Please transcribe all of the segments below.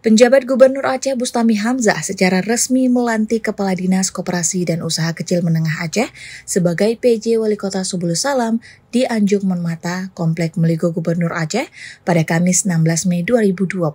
Penjabat Gubernur Aceh Bustami Hamzah secara resmi melantik Kepala Dinas Koperasi dan Usaha Kecil Menengah Aceh sebagai PJ Wali Kota Subulus Salam di Anjung Menmata, Komplek Meligo Gubernur Aceh pada Kamis 16 Mei 2024.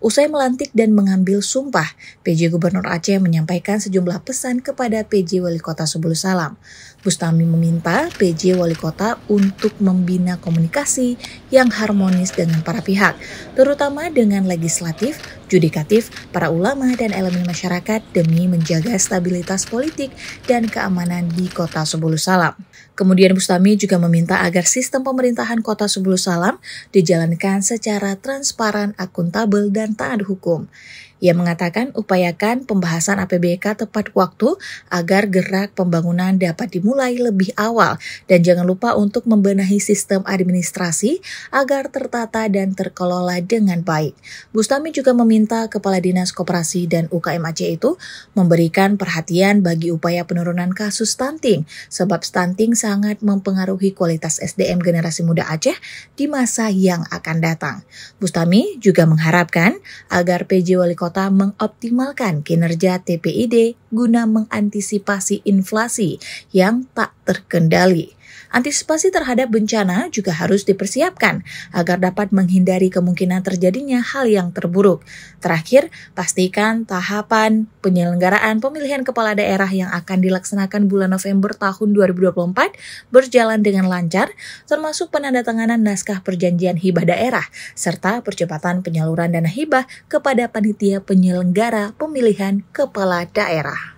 Usai melantik dan mengambil sumpah, PJ Gubernur Aceh menyampaikan sejumlah pesan kepada PJ Wali Kota Sebulu Salam. Bustami meminta PJ Wali Kota untuk membina komunikasi yang harmonis dengan para pihak, terutama dengan legislatif, judikatif, para ulama, dan elemen masyarakat demi menjaga stabilitas politik dan keamanan di Kota Sebulu Salam. Kemudian Bustami juga meminta agar sistem pemerintahan kota Sebulu Salam dijalankan secara transparan, akuntabel, dan taat hukum. Ia mengatakan upayakan pembahasan APBK tepat waktu agar gerak pembangunan dapat dimulai lebih awal dan jangan lupa untuk membenahi sistem administrasi agar tertata dan terkelola dengan baik. Bustami juga meminta Kepala Dinas Koperasi dan UKM Aceh itu memberikan perhatian bagi upaya penurunan kasus stunting sebab stunting sangat mempengaruhi kualitas SDM generasi muda Aceh di masa yang akan datang. Bustami juga mengharapkan agar PJ Wali Kota Kota mengoptimalkan kinerja TPID guna mengantisipasi inflasi yang tak terkendali. Antisipasi terhadap bencana juga harus dipersiapkan agar dapat menghindari kemungkinan terjadinya hal yang terburuk. Terakhir, pastikan tahapan penyelenggaraan pemilihan kepala daerah yang akan dilaksanakan bulan November tahun 2024 berjalan dengan lancar, termasuk penandatanganan naskah perjanjian hibah daerah, serta percepatan penyaluran dana hibah kepada panitia penyelenggara pemilihan kepala daerah.